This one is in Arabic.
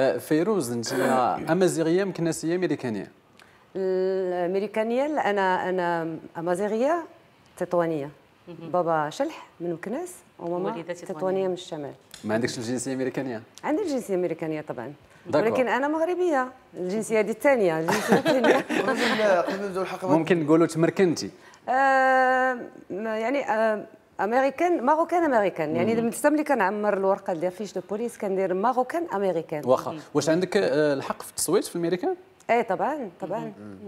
أه، فيروز انت امازيغيه مكناسيه امريكانيه الامريكانيه انا انا امازيغيه تطوانيه بابا شلح من مكناس وماما تطوانيه من الشمال ما عندكش الجنسيه الامريكانيه عندي الجنسيه الامريكانيه طبعا ولكن انا مغربيه الجنسيه هذه الثانيه الجنسيه الثانيه ممكن نقولوا تمركنتي آه يعني آه امريكان ماروكان امريكان يعني اذا لي كنعمر الورقه ديال فيش دو بوليس كندير ماروكان امريكان واخا واش عندك آه، الحق في التصويت في الميريكان ايه طبعا طبعا